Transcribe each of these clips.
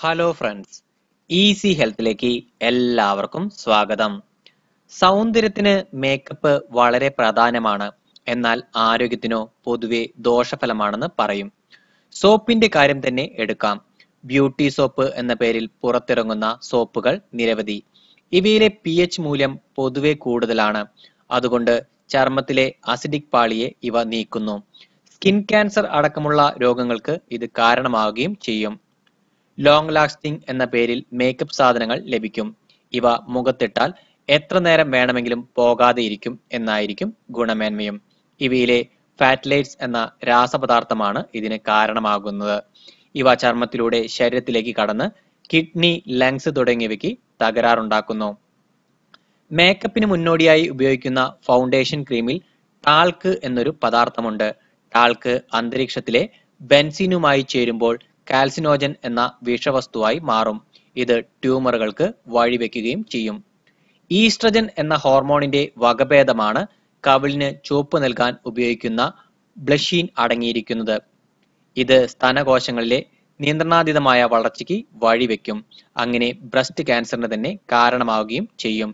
hello friends easy ഹെൽത്തിലേക്ക് എല്ലാവർക്കും സ്വാഗതം സൗന്ദര്യത്തിന് മേക്കപ്പ് വളരെ പ്രധാനമാണ് എന്നാൽ ആരോഗ്യത്തിനോ പൊതുവെ ദോഷഫലമാണെന്ന് പറയും സോപ്പിന്റെ കാര്യം തന്നെ എടുക്കാം ബ്യൂട്ടി സോപ്പ് എന്ന പേരിൽ പുറത്തിറങ്ങുന്ന സോപ്പുകൾ നിരവധി ഇവയിലെ പി എച്ച് മൂല്യം പൊതുവെ കൂടുതലാണ് അതുകൊണ്ട് ചർമ്മത്തിലെ അസിഡിക് പാളിയെ ഇവ നീക്കുന്നു സ്കിൻ ക്യാൻസർ അടക്കമുള്ള രോഗങ്ങൾക്ക് ഇത് കാരണമാവുകയും ചെയ്യും ലോങ് ലാസ്റ്റിംഗ് എന്ന പേരിൽ മേക്കപ്പ് സാധനങ്ങൾ ലഭിക്കും ഇവ മുഖത്തിട്ടാൽ എത്ര നേരം വേണമെങ്കിലും പോകാതെ ഇരിക്കും എന്നായിരിക്കും ഗുണമേന്മയും ഇവയിലെ ഫാറ്റ്ലൈറ്റ്സ് എന്ന രാസപദാർത്ഥമാണ് ഇതിന് കാരണമാകുന്നത് ഇവ ചർമ്മത്തിലൂടെ ശരീരത്തിലേക്ക് കടന്ന് കിഡ്നി ലങ്സ് തുടങ്ങിയവയ്ക്ക് തകരാറുണ്ടാക്കുന്നു മേക്കപ്പിന് മുന്നോടിയായി ഉപയോഗിക്കുന്ന ഫൗണ്ടേഷൻ ക്രീമിൽ ടാൽക്ക് എന്നൊരു പദാർത്ഥമുണ്ട് ടാൽക്ക് അന്തരീക്ഷത്തിലെ ബെൻസിനുമായി ചേരുമ്പോൾ കാൽസിനോജൻ എന്ന വിഷവസ്തുവായി മാറും ഇത് ട്യൂമറുകൾക്ക് വഴിവെക്കുകയും ചെയ്യും ഈസ്ട്രജൻ എന്ന ഹോർമോണിന്റെ വകഭേദമാണ് കവിളിന് ചുവപ്പ് നൽകാൻ ഉപയോഗിക്കുന്ന ബ്ലഷീൻ അടങ്ങിയിരിക്കുന്നത് ഇത് സ്തനകോശങ്ങളിലെ നിയന്ത്രണാതീതമായ വളർച്ചയ്ക്ക് വഴിവെക്കും അങ്ങനെ ബ്രസ്റ്റ് ക്യാൻസറിന് തന്നെ കാരണമാവുകയും ചെയ്യും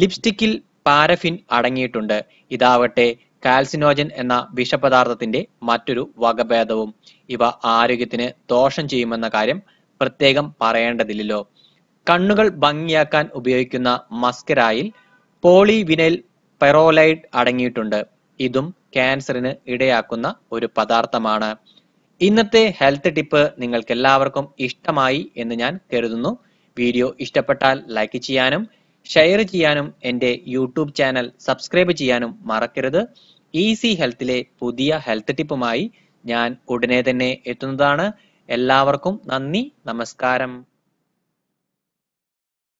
ലിപ്സ്റ്റിക്കിൽ പാരഫിൻ അടങ്ങിയിട്ടുണ്ട് ഇതാവട്ടെ കാൽസിനോജൻ എന്ന വിഷപദാർത്ഥത്തിന്റെ മറ്റൊരു വകഭേദവും ഇവ ആരോഗ്യത്തിന് ദോഷം ചെയ്യുമെന്ന കാര്യം പ്രത്യേകം പറയേണ്ടതില്ലല്ലോ കണ്ണുകൾ ഭംഗിയാക്കാൻ ഉപയോഗിക്കുന്ന മസ്കരായിൽ പോളിവിനൈൽ പെറോലൈഡ് അടങ്ങിയിട്ടുണ്ട് ഇതും ക്യാൻസറിന് ഇടയാക്കുന്ന ഒരു പദാർത്ഥമാണ് ഇന്നത്തെ ഹെൽത്ത് ടിപ്പ് നിങ്ങൾക്ക് എല്ലാവർക്കും ഇഷ്ടമായി എന്ന് ഞാൻ കരുതുന്നു വീഡിയോ ഇഷ്ടപ്പെട്ടാൽ ലൈക്ക് ചെയ്യാനും ഷെയർ ചെയ്യാനും എൻ്റെ യൂട്യൂബ് ചാനൽ സബ്സ്ക്രൈബ് ചെയ്യാനും മറക്കരുത് ഈസി ഹെൽത്തിലെ പുതിയ ഹെൽത്ത് ടിപ്പുമായി ഞാൻ ഉടനെ തന്നെ എത്തുന്നതാണ് എല്ലാവർക്കും നന്ദി നമസ്കാരം